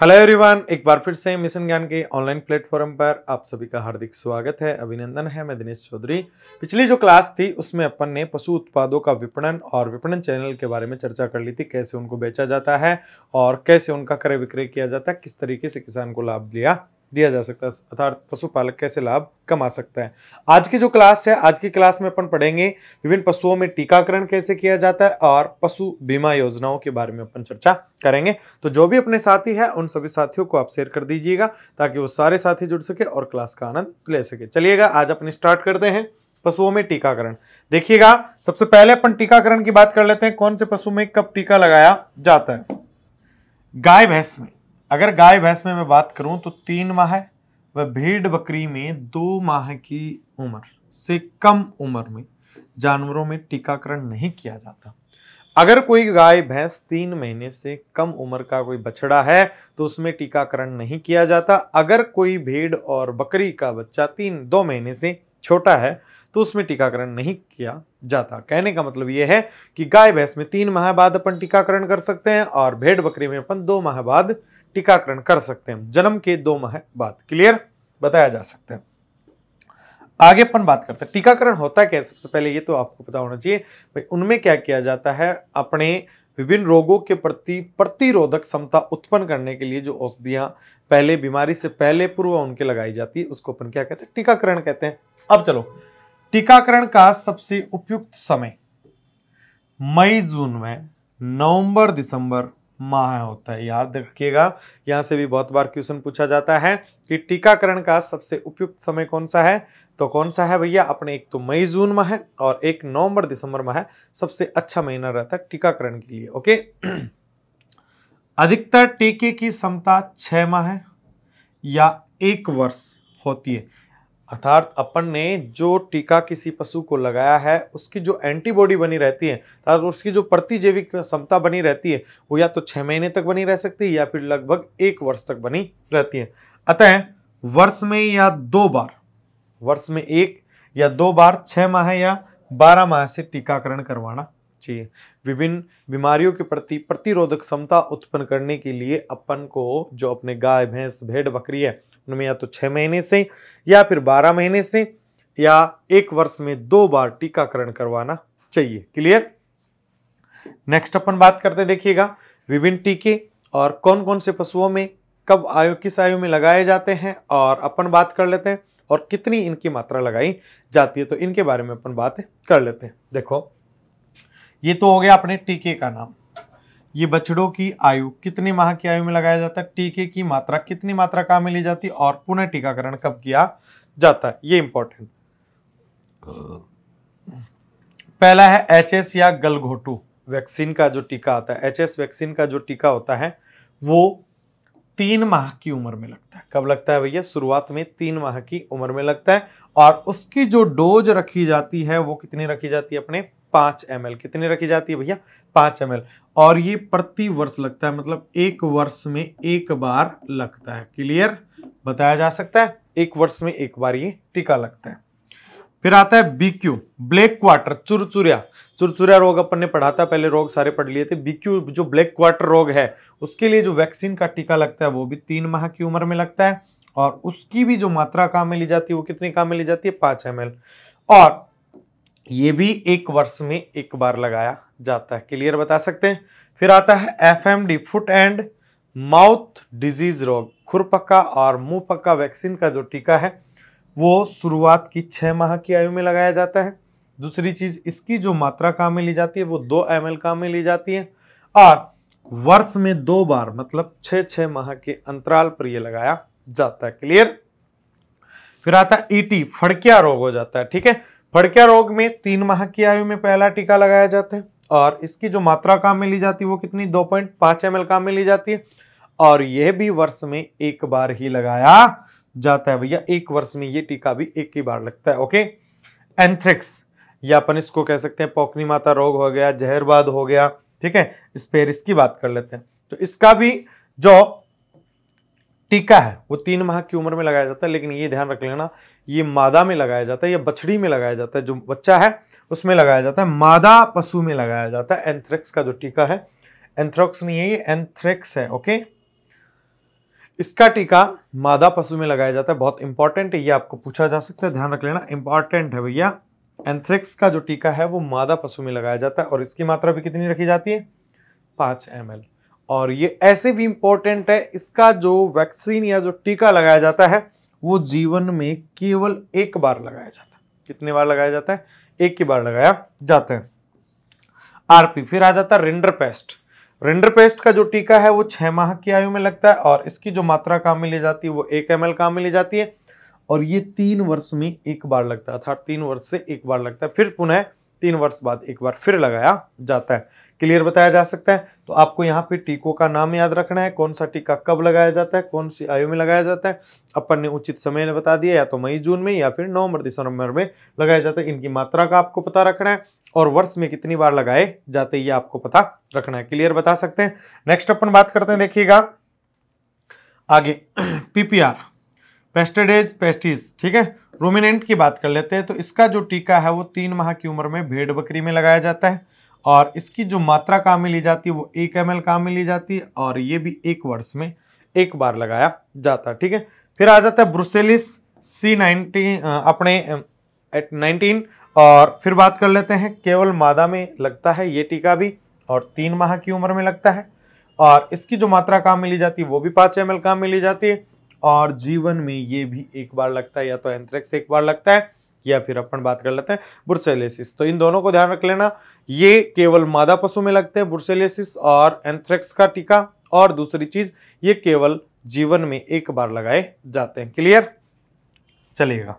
hello everyone एक बार फिर से मिशन ज्ञान के ऑनलाइन प्लेटफॉर्म पर आप सभी का हार्दिक स्वागत है अभिनंदन है मैं दिनेश चौधरी पिछली जो क्लास थी उसमें अपन ने पशु उत्पादों का विपणन और विपणन चैनल के बारे में चर्चा कर ली थी कैसे उनको बेचा जाता है और कैसे उनका क्रय विक्रय किया जाता है किस तरीके से किसान को लाभ दिया दिया जा सकता है अर्थात पशुपालक कैसे लाभ कमा सकता है आज की जो क्लास है आज की क्लास में अपन पढ़ेंगे विभिन्न पशुओं में टीकाकरण कैसे किया जाता है और पशु बीमा योजनाओं के बारे में अपन चर्चा करेंगे तो जो भी अपने साथी है उन सभी साथियों को आप शेयर कर दीजिएगा ताकि वो सारे साथी जुड़ सके और क्लास का आनंद ले सके चलिएगा आज अपन स्टार्ट करते हैं पशुओं में टीकाकरण देखिएगा सबसे पहले अपन टीकाकरण की बात कर लेते हैं कौन से पशु में कब टीका लगाया जाता है गाय भैंस में अगर गाय भैंस में मैं बात करूं तो तीन माह है वह भेड़ बकरी में दो माह की उम्र से कम उम्र में जानवरों में टीकाकरण नहीं किया जाता अगर कोई गाय भैंस तीन महीने से कम उम्र का कोई बछड़ा है तो उसमें टीकाकरण नहीं किया जाता अगर कोई भेड़ और बकरी का बच्चा तीन दो महीने से छोटा है तो उसमें टीकाकरण नहीं किया जाता कहने का मतलब यह है कि गाय भैंस में तीन माह बाद अपन टीकाकरण कर सकते हैं और भेड़ बकरी में अपन दो माह बाद टीकाकरण कर सकते हैं जन्म के दो माह बाद क्लियर बताया जा सकता है आगे अपन बात करते हैं टीकाकरण होता क्या है सबसे पहले ये तो आपको पता होना चाहिए भाई उनमें क्या किया जाता है अपने विभिन्न रोगों के प्रति प्रतिरोधक क्षमता उत्पन्न करने के लिए जो औषधियां पहले बीमारी से पहले पूर्व उनके लगाई जाती है उसको अपन क्या कहते हैं टीकाकरण कहते हैं अब चलो टीकाकरण का सबसे उपयुक्त समय मई जून में नवंबर दिसंबर माह होता है याद रखिएगा यहाँ से भी बहुत बार क्वेश्चन पूछा जाता है कि टीकाकरण का सबसे उपयुक्त समय कौन सा है तो कौन सा है भैया अपने एक तो मई जून में है और एक नवंबर दिसंबर में है सबसे अच्छा महीना रहता है टीकाकरण के लिए ओके अधिकतर टीके की क्षमता छह माह है या एक वर्ष होती है अर्थात अपन ने जो टीका किसी पशु को लगाया है उसकी जो एंटीबॉडी बनी रहती है अर्थात उसकी जो प्रतिजैविक क्षमता बनी रहती है वो या तो छः महीने तक बनी रह सकती है या फिर लगभग एक वर्ष तक बनी रहती है अतः वर्ष में या दो बार वर्ष में एक या दो बार छः माह या बारह माह से टीकाकरण करवाना चाहिए विभिन्न बीमारियों के प्रति प्रतिरोधक क्षमता उत्पन्न करने के लिए अपन को जो अपने गाय भैंस भेड़ बकरी है उनमें या तो छः महीने से या फिर बारह महीने से या एक वर्ष में दो बार टीकाकरण करवाना चाहिए क्लियर नेक्स्ट अपन बात करते देखिएगा विभिन्न टीके और कौन कौन से पशुओं में कब आयु किस आयु में लगाए जाते हैं और अपन बात कर लेते हैं और कितनी इनकी मात्रा लगाई जाती है तो इनके बारे में अपन बात कर लेते हैं देखो ये तो हो गया अपने टीके का नाम ये बछड़ों की आयु कितने माह की आयु में लगाया जाता है टीके की मात्रा कितनी मात्रा कहाँ मिली जाती है और पुनः टीकाकरण कब किया जाता है ये इंपॉर्टेंट पहला है एच या गलघोटू वैक्सीन का जो टीका आता है एच वैक्सीन का जो टीका होता है वो तीन माह की उम्र में लगता है कब लगता है भैया शुरुआत में तीन माह की उम्र में लगता है और उसकी जो डोज रखी जाती है वो कितनी रखी जाती है अपने पांच एम कितनी रखी जाती है भैया पांच एम और ये प्रति वर्ष लगता है मतलब एक वर्ष में एक बार लगता है क्लियर बताया जा सकता है एक वर्ष में एक बार ये टीका लगता है फिर आता है बीक्यू ब्लैक क्वार्टर चुरचुरिया चुरचुरिया रोग अपन ने पढ़ा था पहले रोग सारे पढ़ लिए थे बीक्यू जो ब्लैक क्वार्टर रोग है उसके लिए जो वैक्सीन का टीका लगता है वो भी तीन माह की उम्र में लगता है और उसकी भी जो मात्रा काम में ली जाती है वो कितनी काम में ली जाती है पांच एम और ये भी एक वर्ष में एक बार लगाया जाता है क्लियर बता सकते हैं फिर आता है FMD foot and mouth disease रोग खुरपका और मुंह पक्का वैक्सीन का जो टीका है वो शुरुआत की छः माह की आयु में लगाया जाता है दूसरी चीज़ इसकी जो मात्रा काम में ली जाती है वो दो एम एल काम में ली जाती है और वर्ष में दो बार मतलब छः छः माह के अंतराल पर ये लगाया जाता है क्लियर फिर आता है ईटी e फड़किया रोग हो जाता है ठीक है फड़किया रोग में तीन माह की आयु में पहला टीका लगाया जाता है और इसकी जो मात्रा काम में ली जाती है वो कितनी दो पॉइंट पांच एम काम में ली जाती है और यह भी वर्ष में एक बार ही लगाया जाता है भैया एक वर्ष में ये टीका भी एक ही बार लगता है ओके एंथ्रिक्स या अपन इसको कह सकते हैं पोकनी माता रोग हो गया जहरबाद हो गया ठीक है स्पेरिस की बात कर लेते हैं तो इसका भी जो टीका है वो तीन माह की उम्र में लगाया जाता है लेकिन ये ध्यान रख लेना ये मादा में लगाया जाता है या बछड़ी में लगाया जाता है जो बच्चा है उसमें लगाया जाता है मादा पशु में लगाया जाता है एंथ्रेक्स का जो टीका है एंथ्रोक्स नहीं है ये एंथ्रेक्स है ओके इसका टीका मादा पशु में लगाया जाता है बहुत इंपॉर्टेंट है ये आपको पूछा जा सकता है ध्यान रख लेना इंपॉर्टेंट है भैया एंथ्रेक्स का जो टीका है वो मादा पशु में लगाया जाता है और इसकी मात्रा भी कितनी रखी जाती है पाँच एम और ये ऐसे भी इम्पोर्टेंट है इसका जो वैक्सीन या जो टीका लगाया जाता है वो जीवन में केवल एक बार लगाया जाता है कितने बार लगाया जाता है एक ही बार लगाया जाता है आरपी फिर आ जाता है रेंडर पेस्ट रेंडर पेस्ट का जो टीका है वो छह माह की आयु में लगता है और इसकी जो मात्रा काम में ली जाती है वो एक एम काम में ली जाती है और ये तीन वर्ष में एक बार लगता है अर्थात तीन वर्ष से एक बार लगता है फिर पुनः तीन वर्ष बाद एक बार फिर लगाया जाता है क्लियर बताया जा सकता है तो आपको यहाँ पे टीकों का नाम याद रखना है कौन सा टीका कब लगाया जाता है कौन सी आयु में लगाया जाता है अपन ने उचित समय ने बता दिया या तो मई जून में या फिर नवंबर दिसंबर में लगाया जाता है इनकी मात्रा का आपको पता रखना है और वर्ष में कितनी बार लगाए जाते ये आपको पता रखना है क्लियर बता सकते हैं नेक्स्ट अपन बात करते हैं देखिएगा आगे पीपीआर पेस्टेडेज पेस्टिस ठीक है रोमिनेंट की बात कर लेते हैं तो इसका जो टीका है वो तीन माह की उम्र में भेड़ बकरी में लगाया जाता है और इसकी जो मात्रा काम में ली जाती है वो एक एम काम में ली जाती है और ये भी एक वर्ष में एक बार लगाया जाता है ठीक है फिर आ जाता है ब्रुसेलिस सी नाइनटीन अपने एट नाइनटीन और फिर बात कर लेते हैं केवल मादा में लगता है ये टीका भी और तीन माह की उम्र में लगता है और इसकी जो मात्रा कहाँ मिली जाती है वो भी पाँच एम एल कहाँ मिली जाती है और जीवन में ये भी एक बार लगता है या तो एंथ्रेक्स एक बार लगता है या फिर अपन बात कर लेते हैं बुरसेलेसिस तो इन दोनों को ध्यान रख लेना ये केवल मादा पशु में लगते हैं बुरसेलेसिस और एंथ्रेक्स का टीका और दूसरी चीज ये केवल जीवन में एक बार लगाए जाते हैं क्लियर चलिएगा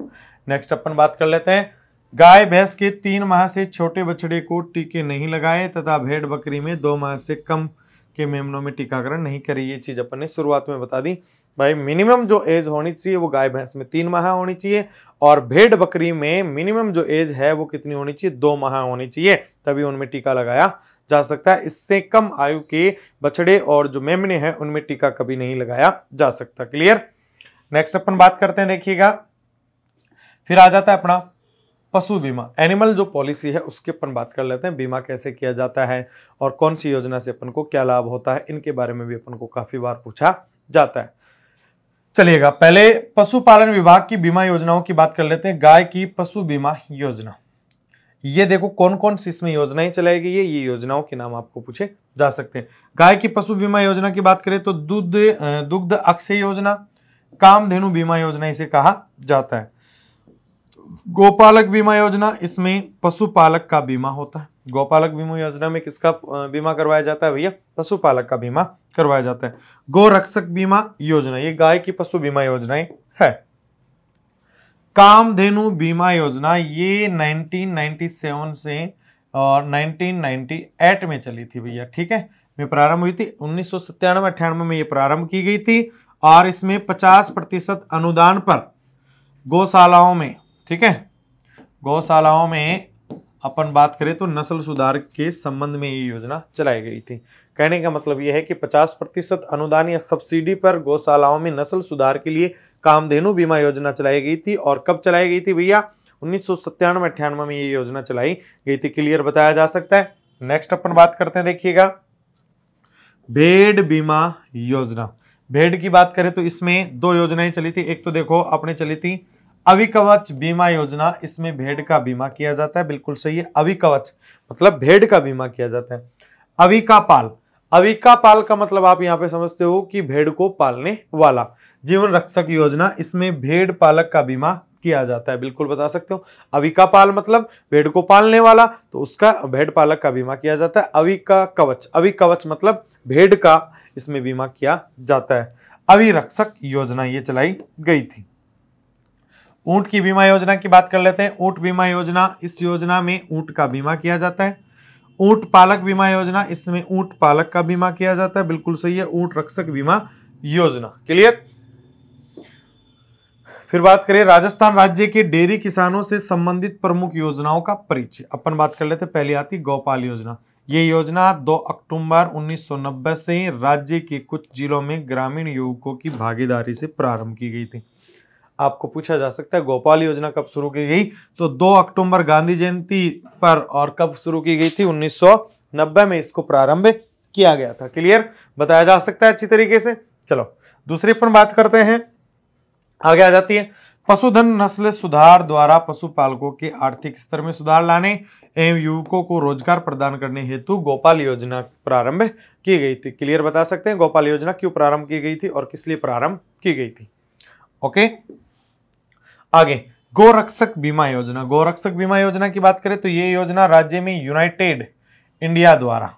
नेक्स्ट अपन बात कर लेते हैं गाय भैंस के तीन माह से छोटे बछड़े को टीके नहीं लगाए तथा भेड़ बकरी में दो माह से कम के मेमनों में टीकाकरण नहीं करे ये चीज अपन ने शुरुआत में बता दी भाई मिनिमम जो एज होनी चाहिए वो गाय भैंस में तीन माह होनी चाहिए और भेड़ बकरी में मिनिमम जो एज है वो कितनी होनी चाहिए दो माह होनी चाहिए तभी उनमें टीका लगाया जा सकता है इससे कम आयु के बछड़े और जो मेमने हैं उनमें टीका कभी नहीं लगाया जा सकता क्लियर नेक्स्ट अपन बात करते हैं देखिएगा फिर आ जाता है अपना पशु बीमा एनिमल जो पॉलिसी है उसके अपन बात कर लेते हैं बीमा कैसे किया जाता है और कौन सी योजना से अपन को क्या लाभ होता है इनके बारे में भी अपन को काफी बार पूछा जाता है चलिएगा पहले पशुपालन विभाग की बीमा योजनाओं की बात कर लेते हैं गाय की पशु बीमा योजना ये देखो कौन कौन सी इसमें योजनाएं चलाई गई है ये योजनाओं के नाम आपको पूछे जा सकते हैं गाय की पशु बीमा योजना की बात करें तो दूध दुग्ध अक्षय योजना कामधेनु बीमा योजना इसे कहा जाता है गोपालक बीमा योजना इसमें पशुपालक का बीमा होता है गोपालक बीमा योजना में किसका बीमा करवाया जाता है भैया पशुपालक का बीमा करवाया जाता है गोरक्षक बीमा योजना ये गाय की पशु बीमा योजना है कामधेनु बीमा योजना ये 1997 से और 1998 में चली थी भैया ठीक है में प्रारंभ हुई थी उन्नीस सौ में ये प्रारंभ की गई थी और इसमें 50 प्रतिशत अनुदान पर गौशालाओं में ठीक है गौशालाओं में अपन बात करें तो नस्ल सुधार के संबंध में ये योजना चलाई गई थी कहने का मतलब यह है कि 50 प्रतिशत अनुदान या सब्सिडी पर गौशालाओं में नस्ल सुधार के लिए कामधेनु बीमा योजना चलाई गई थी और कब चलाई गई थी भैया उन्नीस सौ सत्तानवे में ये योजना चलाई गई थी क्लियर बताया जा सकता है नेक्स्ट अपन बात करते हैं देखिएगा भेड़ बीमा योजना भेड़ की बात करें तो इसमें दो योजनाएं चली थी एक तो देखो आपने चली थी अविकवच बीमा योजना इसमें भेड़ का बीमा किया जाता है बिल्कुल सही है अविकवच मतलब भेड़ का बीमा किया जाता है अविका पाल अविका पाल का मतलब आप यहाँ पे समझते हो कि भेड़ को पालने वाला जीवन रक्षक योजना इसमें भेड़ पालक का बीमा किया जाता है बिल्कुल बता सकते हो अविका पाल मतलब भेड़ को पालने वाला तो उसका भेड़ पालक का बीमा किया जाता है अविका कवच अविकवच मतलब भेड़ का इसमें बीमा किया जाता है अविरक्षक योजना ये चलाई गई थी ऊंट की बीमा योजना की बात कर लेते हैं ऊंट बीमा योजना इस योजना में ऊंट का बीमा किया जाता है ऊंट पालक बीमा योजना इसमें ऊंट पालक का बीमा किया जाता है बिल्कुल सही है ऊंट रक्षक बीमा योजना क्लियर फिर बात करें राजस्थान राज्य के डेयरी किसानों से संबंधित प्रमुख योजनाओं का परिचय अपन बात कर लेते हैं पहली आती गौपाल योजना ये योजना 2 अक्टूबर 1990 से राज्य के कुछ जिलों में ग्रामीण युवकों की भागीदारी से प्रारंभ की गई थी आपको पूछा जा सकता है गोपाल योजना कब शुरू की गई तो 2 अक्टूबर गांधी जयंती पर और कब शुरू की गई थी 1990 में इसको प्रारंभ किया गया था क्लियर बताया जा सकता है अच्छी तरीके से चलो दूसरी पर बात करते हैं आगे आ जाती है पशुधन नस्ल सुधार द्वारा पशुपालकों के आर्थिक स्तर में सुधार लाने एवं युवकों को रोजगार प्रदान करने हेतु गोपाल योजना प्रारंभ की गई थी क्लियर बता सकते हैं गोपाल योजना क्यों प्रारंभ की गई थी और किस लिए प्रारंभ की गई थी ओके आगे गोरक्षक बीमा योजना गोरक्षक बीमा योजना की बात करें तो ये योजना राज्य में यूनाइटेड इंडिया द्वारा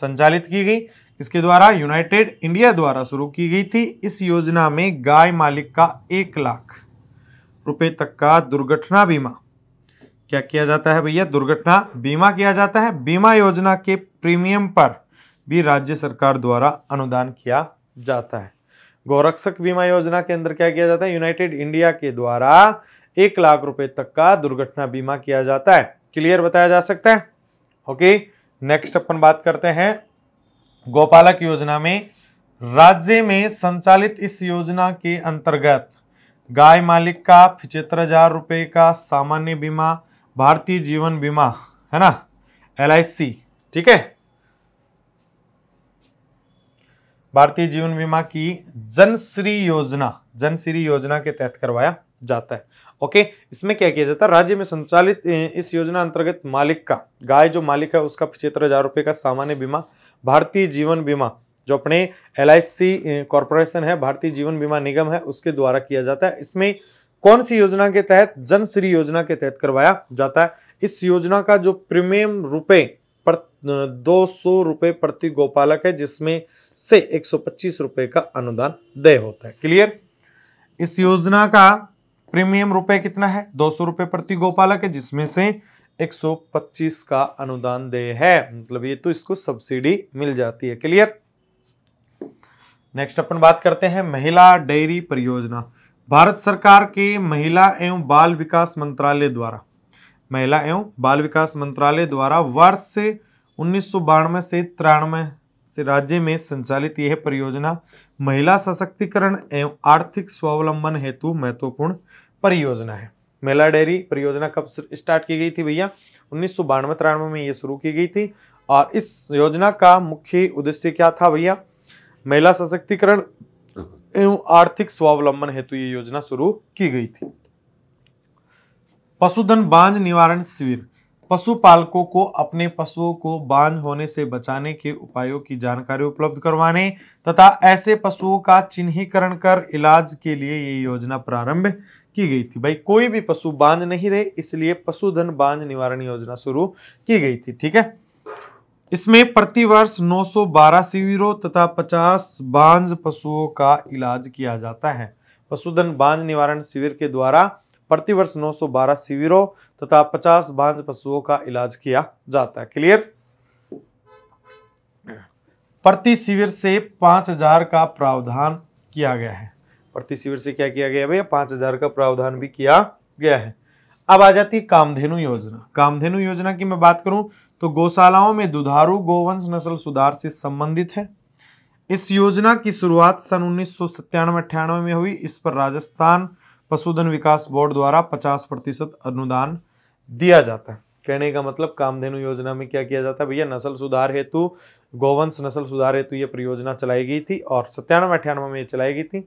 संचालित की गई इसके द्वारा यूनाइटेड इंडिया द्वारा शुरू की गई थी इस योजना में गाय मालिक का एक लाख रुपए तक का दुर्घटना बीमा क्या किया जाता है भैया दुर्घटना बीमा किया जाता है बीमा योजना के प्रीमियम पर भी राज्य सरकार द्वारा अनुदान किया जाता है गौरक्षक बीमा योजना के अंदर क्या किया जाता है यूनाइटेड इंडिया के द्वारा एक लाख रुपए तक का दुर्घटना बीमा किया जाता है क्लियर बताया जा सकता है ओके नेक्स्ट अपन बात करते हैं गोपालक योजना में राज्य में संचालित इस योजना के अंतर्गत गाय मालिक का पिछहत्तर हजार रुपये का सामान्य बीमा भारतीय जीवन बीमा है ना एल ठीक है भारतीय जीवन बीमा की जनश्री योजना जनश्री योजना के तहत करवाया जाता है ओके इसमें क्या किया जाता है राज्य में संचालित इस योजना अंतर्गत मालिक का गाय जो मालिक है उसका पचहत्तर हजार रुपये का सामान्य बीमा भारतीय जीवन बीमा जो अपने एल आई कॉरपोरेशन है भारतीय जीवन बीमा निगम है उसके द्वारा किया जाता है इसमें कौन सी योजना के तहत जनश्री योजना के तहत करवाया जाता है इस योजना का जो प्रीमियम रुपये पर दो सौ रुपये प्रति गोपालक है जिसमें से एक सौ पच्चीस रुपये का अनुदान देय होता है क्लियर इस योजना का प्रीमियम रुपए कितना है दो सौ रुपये प्रति गोपालक है जिसमें से एक सौ पच्चीस का अनुदान देय है मतलब ये तो इसको सब्सिडी मिल जाती है क्लियर नेक्स्ट अपन बात करते हैं महिला डेयरी परियोजना भारत सरकार के महिला एवं बाल विकास मंत्रालय द्वारा महिला एवं बाल विकास मंत्रालय द्वारा वर्ष से उन्नीस से तिरानवे से राज्य में संचालित यह परियोजना महिला सशक्तिकरण एवं आर्थिक स्वावलंबन हेतु महत्वपूर्ण परियोजना है महिला डेयरी परियोजना कब स्टार्ट की गई थी भैया उन्नीस सौ बानवे तिरानवे में ये शुरू की गई थी और इस योजना का मुख्य उद्देश्य क्या था भैया महिला सशक्तिकरण एवं आर्थिक स्वावलंबन हेतु ये योजना शुरू की गई थी पशुधन बांझ निवारण शिविर पशुपालकों को अपने पशुओं को बांझ होने से बचाने के उपायों की जानकारी उपलब्ध करवाने तथा ऐसे पशुओं का चिन्हीकरण कर इलाज के लिए ये योजना प्रारंभ की गई थी भाई कोई भी पशु बांध नहीं रहे इसलिए पशुधन बांझ निवारण योजना शुरू की गई थी ठीक है इसमें प्रतिवर्ष 912 शिविरों तथा 50 बांझ पशुओं का इलाज किया जाता है पशुधन बांझ निवारण शिविर के द्वारा प्रतिवर्ष 912 शिविरों तथा 50 बांध पशुओं का इलाज किया जाता है क्लियर प्रति शिविर से 5000 का प्रावधान किया गया है प्रति शिविर से क्या किया गया भैया हजार का प्रावधान भी किया गया है अब आ जाती है कामधेनु योजना कामधेनु योजना की मैं बात करूं तो गौशालाओं में दुधारू गोवंश नस्ल सुधार से संबंधित है इस योजना की शुरुआत सन उन्नीस सौ में हुई इस पर राजस्थान पशुधन विकास बोर्ड द्वारा पचास प्रतिशत अनुदान दिया जाता है कहने का मतलब कामधेनु योजना में क्या किया जाता है भैया नस्ल सुधार हेतु गोवंश नस्ल सुधार हेतु ये परियोजना चलाई गई थी और सत्तानवे अठानवे में ये चलाई गई थी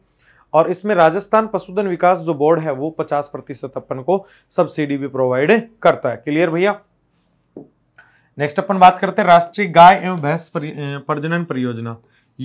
और इसमें राजस्थान पशुधन विकास जो बोर्ड है वो 50 प्रतिशत अपन को सब्सिडी भी प्रोवाइड करता है क्लियर भैया नेक्स्ट अपन बात करते हैं राष्ट्रीय गाय एवं भैंस प्रजनन परियोजना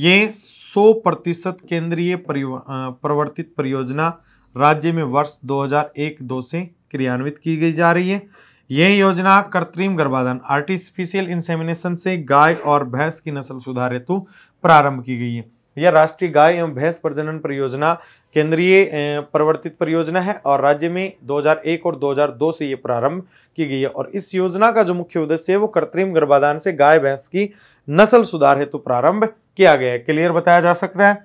ये 100 प्रतिशत केंद्रीय प्रवर्तित परियोजना राज्य में वर्ष 2001-2 से क्रियान्वित की गई जा रही है यह योजना कृत्रिम गर्भाधान आर्टिफिशियल इंसेमिनेशन से गाय और भैंस की नस्ल सुधार हेतु प्रारंभ की गई है यह राष्ट्रीय गाय एवं भैंस प्रजनन परियोजना केंद्रीय प्रवर्तित परियोजना है और राज्य में 2001 और 2002 से ये प्रारंभ की गई है और इस योजना का जो मुख्य उद्देश्य है वो कृत्रिम गर्भाधान से गाय भैंस की नस्ल सुधार हेतु प्रारंभ किया गया है क्लियर बताया जा सकता है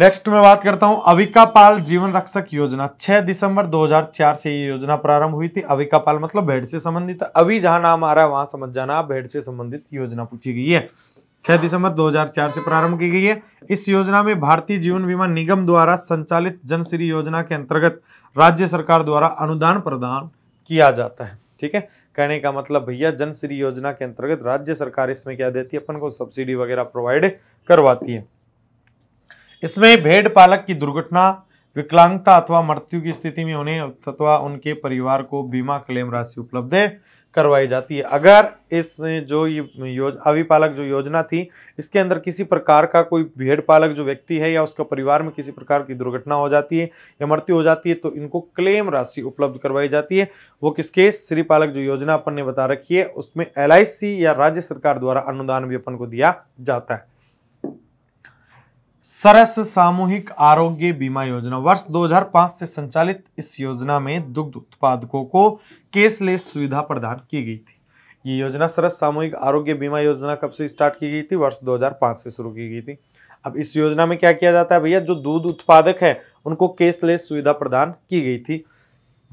नेक्स्ट में बात करता हूं अविका पाल जीवन रक्षक योजना 6 दिसंबर 2004 से ये योजना प्रारंभ हुई थी अविका पाल मतलब भेड़ से संबंधित अभी जहां नाम आ रहा है वहां समझ जाना भेड़ से संबंधित योजना पूछी गई है 6 दिसंबर 2004 से प्रारंभ की गई है इस योजना में भारतीय जीवन बीमा निगम द्वारा संचालित जनश्री योजना के अंतर्गत राज्य सरकार द्वारा अनुदान प्रदान किया जाता है ठीक है कहने का मतलब भैया जनश्री योजना के अंतर्गत राज्य सरकार इसमें क्या देती है अपन को सब्सिडी वगैरह प्रोवाइड करवाती है इसमें भेड़ पालक की दुर्घटना विकलांगता अथवा मृत्यु की स्थिति में उन्हें अथवा उनके परिवार को बीमा क्लेम राशि उपलब्ध करवाई जाती है अगर इस जो योज अविपालक जो योजना थी इसके अंदर किसी प्रकार का कोई भेड़ पालक जो व्यक्ति है या उसका परिवार में किसी प्रकार की दुर्घटना हो जाती है या मृत्यु हो जाती है तो इनको क्लेम राशि उपलब्ध करवाई जाती है वो किसके श्री पालक जो योजना अपन ने बता रखी है उसमें एल या राज्य सरकार द्वारा अनुदान भी अपन को दिया जाता है सरस सामूहिक आरोग्य बीमा योजना वर्ष 2005 से संचालित इस योजना में दुग्ध उत्पादकों को केसलेस सुविधा प्रदान की गई थी ये योजना सरस सामूहिक आरोग्य बीमा योजना कब से स्टार्ट की गई थी वर्ष 2005 से शुरू की गई थी अब इस योजना में क्या किया जाता है भैया जो दूध उत्पादक है उनको केसलेस सुविधा प्रदान की गई थी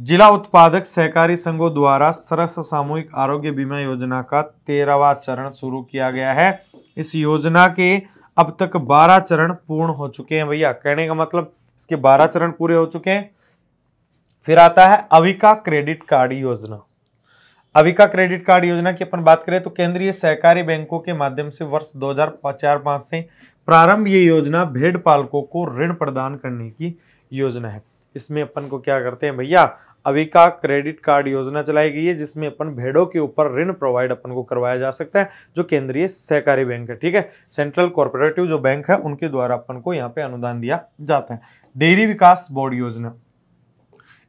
जिला उत्पादक सहकारी संघों द्वारा सरस सामूहिक आरोग्य बीमा योजना का तेरहवा चरण शुरू किया गया है इस योजना के अब तक 12 चरण पूर्ण हो चुके हैं भैया कहने का मतलब इसके 12 चरण पूरे हो चुके हैं फिर आता है अविका क्रेडिट कार्ड योजना अविका क्रेडिट कार्ड योजना की अपन बात करें तो केंद्रीय सहकारी बैंकों के माध्यम से वर्ष दो हजार से प्रारंभ ये योजना भेड़ पालकों को ऋण प्रदान करने की योजना है इसमें अपन को क्या करते हैं भैया अविका क्रेडिट कार्ड योजना चलाई गई है जिसमें अपन भेड़ों के ऊपर ऋण प्रोवाइड अपन को करवाया जा सकता है जो केंद्रीय सहकारी बैंक है ठीक है सेंट्रल कॉर्पोरेटिव जो बैंक है उनके द्वारा अपन को यहाँ पे अनुदान दिया जाता है डेयरी विकास बोर्ड योजना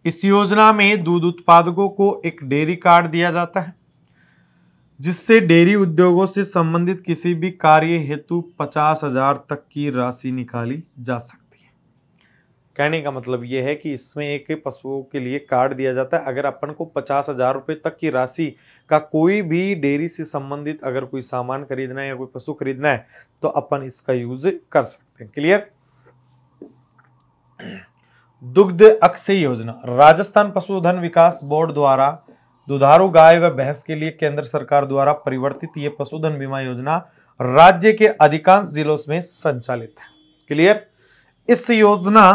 इस योजना में दूध उत्पादकों को एक डेयरी कार्ड दिया जाता है जिससे डेयरी उद्योगों से संबंधित किसी भी कार्य हेतु पचास हजार तक की राशि निकाली जा सकती कहने का मतलब ये है कि इसमें एक पशुओं के लिए कार्ड दिया जाता है अगर अपन को पचास हजार रुपये तक की राशि का कोई भी डेयरी से संबंधित अगर कोई सामान खरीदना है या कोई पशु खरीदना है तो अपन इसका यूज कर सकते हैं क्लियर दुग्ध अक्षय योजना राजस्थान पशुधन विकास बोर्ड द्वारा दुधारू गाय व भैंस के लिए केंद्र सरकार द्वारा परिवर्तित ये पशुधन बीमा योजना राज्य के अधिकांश जिलों में संचालित है क्लियर इस योजना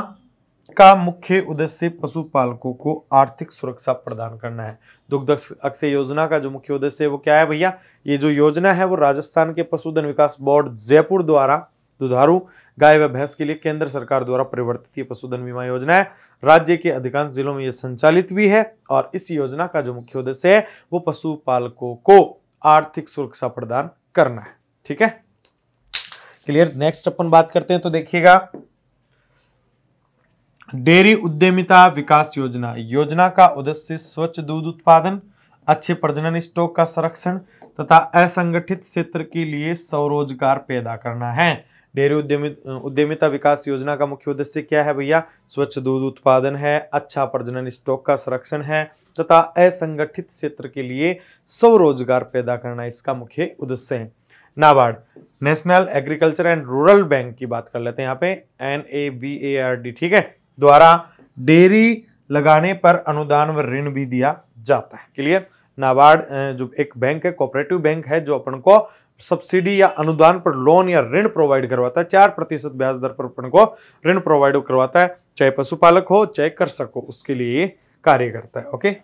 का मुख्य उद्देश्य पशुपालकों को आर्थिक सुरक्षा प्रदान करना है दुग्ध अक्षय योजना का जो मुख्य उद्देश्य है वो क्या है भैया ये जो योजना है वो राजस्थान के पशुधन विकास बोर्ड जयपुर द्वारा दुधारू गाय व भैंस के लिए केंद्र सरकार द्वारा परिवर्तित ये पशुधन बीमा योजना है राज्य के अधिकांश जिलों में ये संचालित भी है और इस योजना का जो मुख्य उद्देश्य है वो पशुपालकों को आर्थिक सुरक्षा प्रदान करना है ठीक है क्लियर नेक्स्ट अपन बात करते हैं तो देखिएगा डेयरी उद्यमिता विकास योजना योजना का उद्देश्य स्वच्छ दूध उत्पादन अच्छे प्रजनन स्टॉक का संरक्षण तथा असंगठित क्षेत्र के लिए स्वरोजगार पैदा करना है डेयरी उद्यमित उद्यमिता विकास योजना का मुख्य उद्देश्य क्या है भैया स्वच्छ दूध उत्पादन है अच्छा प्रजनन स्टॉक का संरक्षण है तथा असंगठित क्षेत्र के लिए स्वरोजगार पैदा करना इसका मुख्य उद्देश्य है NABARD national agriculture and rural bank की बात कर लेते हैं यहाँ पे N A B A R D ठीक है द्वारा डेयरी लगाने पर अनुदान व ऋण भी दिया जाता है क्लियर नाबार्ड जो एक बैंक है कोऑपरेटिव बैंक है जो अपन को सब्सिडी या अनुदान पर लोन या ऋण प्रोवाइड करवाता है चार प्रतिशत ब्याज दर पर अपन को ऋण प्रोवाइड करवाता है चाहे पशुपालक हो चाहे कृषक हो उसके लिए कार्य करता है ओके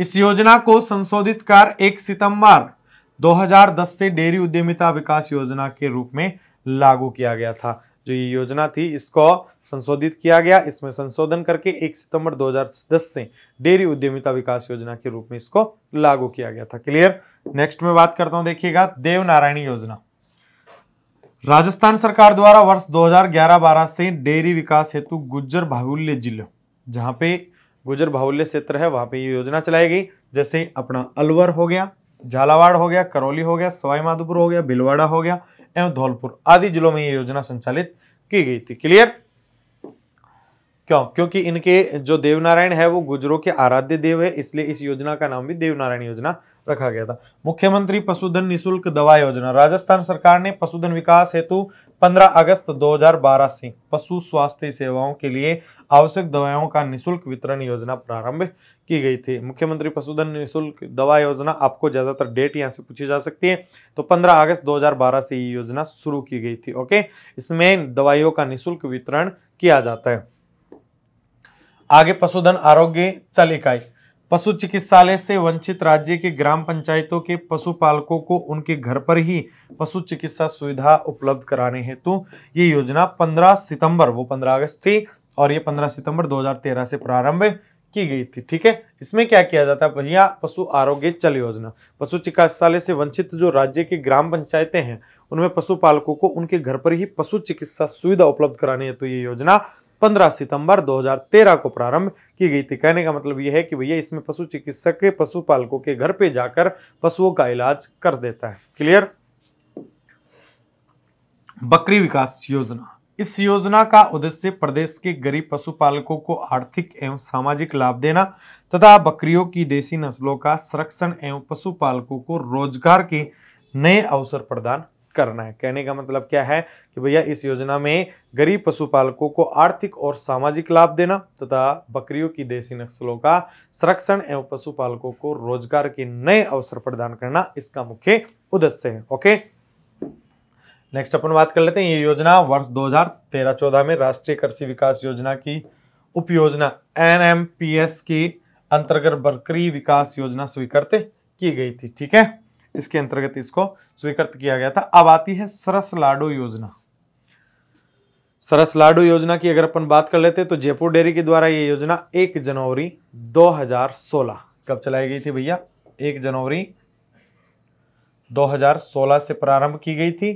इस योजना को संशोधित कर 1 सितंबर 2010 से डेयरी उद्यमिता विकास योजना के रूप में लागू किया गया था जो ये योजना थी इसको संशोधित किया गया इसमें संशोधन करके 1 सितंबर 2010 से डेयरी उद्यमिता विकास योजना के रूप में इसको लागू किया गया था क्लियर नेक्स्ट में बात करता हूं देखिएगा देवनारायणी योजना राजस्थान सरकार द्वारा वर्ष 2011-12 से डेयरी विकास हेतु गुज्जर बाहुल्य जिले जहां पे गुजर बाहुल्य क्षेत्र है वहां पर ये योजना चलाई गई जैसे अपना अलवर हो गया झालावाड़ हो गया करौली हो गया सवाईमाधोपुर हो गया भिलवाड़ा हो गया एवं धौलपुर आदि जिलों में ये योजना संचालित की गई थी क्लियर क्यों क्योंकि इनके जो देवनारायण है वो गुजरों के आराध्य देव है इसलिए इस योजना का नाम भी देवनारायण योजना रखा गया था मुख्यमंत्री पशुधन निशुल्क दवा योजना राजस्थान सरकार ने पशुधन विकास हेतु 15 अगस्त 2012 से पशु स्वास्थ्य सेवाओं के लिए आवश्यक दवाओं का निशुल्क वितरण योजना प्रारंभ की गई थी मुख्यमंत्री पशुधन निशुल्क दवा योजना आपको ज्यादातर डेट यहाँ से पूछी जा सकती है तो 15 अगस्त 2012 से ये योजना शुरू की गई थी ओके इसमें दवाइयों का निःशुल्क वितरण किया जाता है आगे पशुधन आरोग्य चल इकाई पशु चिकित्सालय से वंचित राज्य के ग्राम पंचायतों के पशुपालकों को उनके घर पर ही पशु चिकित्सा सुविधा उपलब्ध कराने हेतु ये योजना 15 सितंबर वो 15 अगस्त थी और ये 15 सितंबर 2013 से प्रारंभ की गई थी ठीक है इसमें क्या किया जाता है भैया पशु आरोग्य चल योजना पशु चिकित्सालय से वंचित जो राज्य के ग्राम पंचायतें हैं उनमें पशुपालकों को उनके घर पर ही पशु चिकित्सा सुविधा उपलब्ध कराने है तो ये योजना 15 सितंबर 2013 को प्रारंभ की गई थी कहने का मतलब यह है कि भैया इसमें पशु चिकित्सक पशुपालकों के घर पे जाकर पशुओं का इलाज कर देता है क्लियर बकरी विकास योजना इस योजना का उद्देश्य प्रदेश के गरीब पशुपालकों को आर्थिक एवं सामाजिक लाभ देना तथा बकरियों की देसी नस्लों का संरक्षण एवं पशुपालकों को रोजगार के नए अवसर प्रदान करना है कहने का मतलब क्या है कि भैया इस योजना में गरीब पशुपालकों को आर्थिक और सामाजिक लाभ देना तथा बकरियों की देसी नस्लों का संरक्षण एवं पशुपालकों को रोजगार के नए अवसर प्रदान करना इसका मुख्य उद्देश्य है ओके नेक्स्ट अपन बात कर लेते हैं ये योजना वर्ष 2013-14 में राष्ट्रीय कृषि विकास योजना की उप योजना एन की अंतर्गत बकरी विकास योजना स्वीकृत की गई थी ठीक है इसके अंतर्गत इसको स्वीकृत किया गया था अब आती है सरस लाडो योजना सरस लाडो योजना की अगर अपन बात कर लेते तो जयपुर डेयरी के द्वारा ये योजना 1 जनवरी 2016 कब चलाई गई थी भैया 1 जनवरी 2016 से प्रारंभ की गई थी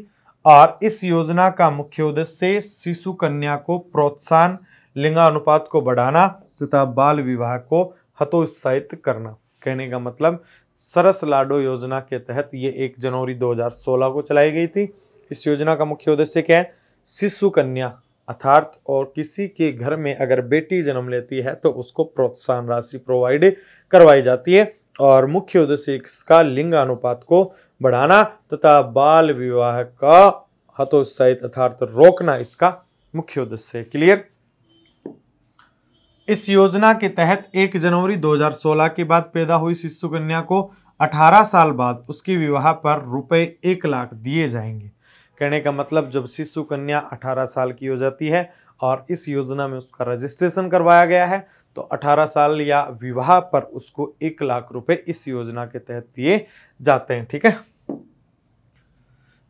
और इस योजना का मुख्य उद्देश्य शिशु कन्या को प्रोत्साहन लिंगानुपात को बढ़ाना तथा बाल विवाह को हतोत्साहित करना कहने का मतलब सरस लाडो योजना के तहत ये एक जनवरी 2016 को चलाई गई थी इस योजना का मुख्य उद्देश्य क्या है शिशु कन्या अर्थात और किसी के घर में अगर बेटी जन्म लेती है तो उसको प्रोत्साहन राशि प्रोवाइड करवाई जाती है और मुख्य उद्देश्य इसका लिंग अनुपात को बढ़ाना तथा बाल विवाह का हतोत्साहित अर्थार्थ रोकना इसका मुख्य उद्देश्य क्लियर इस योजना के तहत 1 जनवरी 2016 के बाद पैदा हुई शिशु कन्या को 18 साल बाद उसके विवाह पर रुपए एक लाख दिए जाएंगे कहने का मतलब जब शिशु कन्या 18 साल की हो जाती है और इस योजना में उसका रजिस्ट्रेशन करवाया गया है तो 18 साल या विवाह पर उसको एक लाख रुपए इस योजना के तहत दिए जाते हैं ठीक है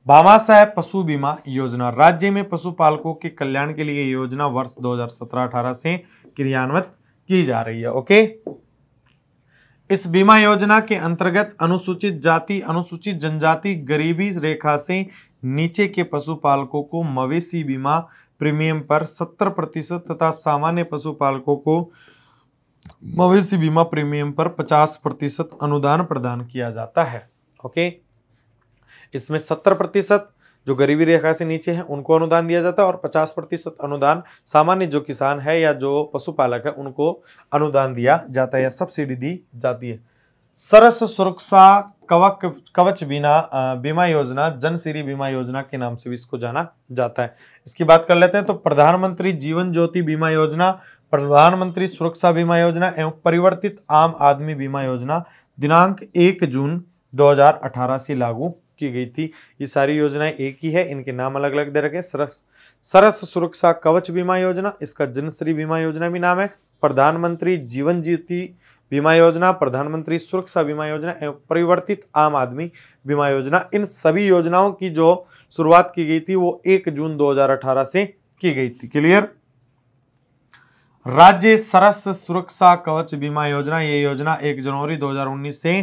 बाबा साहेब पशु बीमा योजना राज्य में पशुपालकों के कल्याण के लिए योजना वर्ष 2017-18 से क्रियान्वित की जा रही है ओके इस बीमा योजना के अंतर्गत अनुसूचित जाति अनुसूचित जनजाति गरीबी रेखा से नीचे के पशुपालकों को मवेशी बीमा प्रीमियम पर 70 प्रतिशत तथा सामान्य पशुपालकों को मवेशी बीमा प्रीमियम पर 50 प्रतिशत अनुदान प्रदान किया जाता है ओके इसमें 70 प्रतिशत जो गरीबी रेखा से नीचे हैं उनको अनुदान दिया जाता है और 50 प्रतिशत अनुदान सामान्य जो किसान है या जो पशुपालक है उनको अनुदान दिया जाता है या सब्सिडी दी जाती है सरस सुरक्षा कवक कवच बीमा बीमा योजना जनश्री बीमा योजना के नाम से भी इसको जाना जाता है इसकी बात कर लेते हैं तो प्रधानमंत्री जीवन ज्योति बीमा योजना प्रधानमंत्री सुरक्षा बीमा योजना एवं परिवर्तित आम आदमी बीमा योजना दिनांक एक जून 2018 से लागू की गई थी ये सारी योजनाएं एक ही है इनके नाम अलग अलग दे रखे सरस सरस सुरक्षा कवच बीमा योजना इसका जनश्री बीमा योजना भी नाम है प्रधानमंत्री जीवन ज्योति बीमा योजना प्रधानमंत्री सुरक्षा बीमा योजना एवं परिवर्तित आम आदमी बीमा योजना इन सभी योजनाओं की जो शुरुआत की गई थी वो एक जून 2018 से की गई थी क्लियर राज्य सरस सुरक्षा कवच बीमा योजना ये योजना 1 जनवरी 2019 से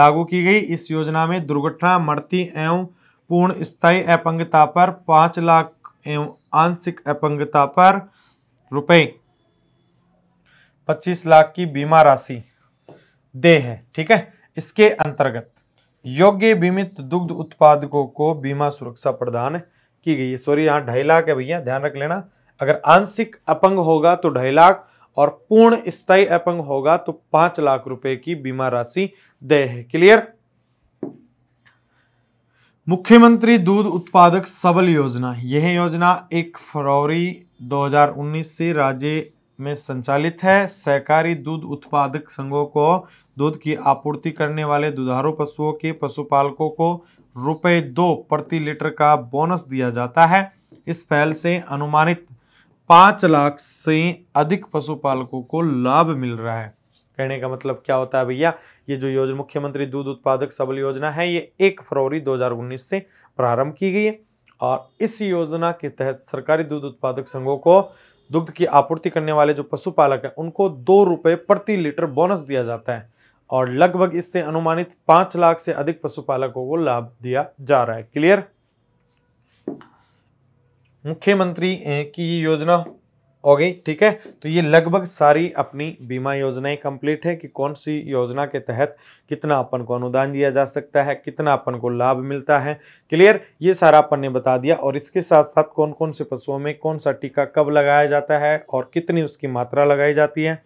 लागू की गई इस योजना में दुर्घटना मृत्यु एवं पूर्ण स्थायी अपंगता पर पाँच लाख एवं आंशिक अपंगता पर रुपए पच्चीस लाख की बीमा राशि दे है ठीक है इसके अंतर्गत योग्य बीमित दुग्ध उत्पादकों को बीमा सुरक्षा प्रदान की गई है सॉरी यहाँ ढाई लाख है भैया ध्यान रख लेना अगर आंशिक अपंग होगा तो ढाई लाख और पूर्ण स्थायी अपंग होगा तो पांच लाख रुपए की बीमा राशि दे है क्लियर मुख्यमंत्री दूध उत्पादक सबल योजना यह योजना एक फरवरी 2019 से राज्य में संचालित है सहकारी दूध उत्पादक संघों को दूध की आपूर्ति करने वाले दुधारू पशुओं के पशुपालकों को रुपये दो प्रति लीटर का बोनस दिया जाता है इस पहल से अनुमानित पांच लाख से अधिक पशुपालकों को लाभ मिल रहा है कहने का मतलब क्या होता है भैया ये जो योजना मुख्यमंत्री दूध उत्पादक सबल योजना है ये एक फरवरी 2019 से प्रारंभ की गई है और इस योजना के तहत सरकारी दूध उत्पादक संघों को दुग्ध की आपूर्ति करने वाले जो पशुपालक हैं उनको दो रुपये प्रति लीटर बोनस दिया जाता है और लगभग इससे अनुमानित पाँच लाख से अधिक पशुपालकों को लाभ दिया जा रहा है क्लियर मुख्यमंत्री की ये योजना हो गई ठीक है तो ये लगभग सारी अपनी बीमा योजनाएं कंप्लीट है कि कौन सी योजना के तहत कितना अपन को अनुदान दिया जा सकता है कितना अपन को लाभ मिलता है क्लियर ये सारा अपन ने बता दिया और इसके साथ साथ कौन कौन से पशुओं में कौन सा टीका कब लगाया जाता है और कितनी उसकी मात्रा लगाई जाती है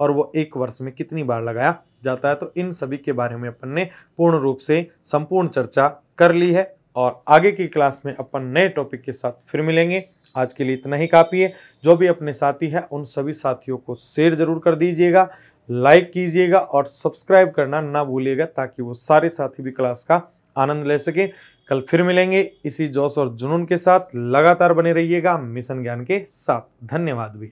और वो एक वर्ष में कितनी बार लगाया जाता है तो इन सभी के बारे में अपन ने पूर्ण रूप से संपूर्ण चर्चा कर ली है और आगे की क्लास में अपन नए टॉपिक के साथ फिर मिलेंगे आज के लिए इतना ही काफ़ी है जो भी अपने साथी है उन सभी साथियों को शेयर ज़रूर कर दीजिएगा लाइक कीजिएगा और सब्सक्राइब करना ना भूलिएगा ताकि वो सारे साथी भी क्लास का आनंद ले सकें कल फिर मिलेंगे इसी जोश और जुनून के साथ लगातार बने रहिएगा मिशन ज्ञान के साथ धन्यवाद भी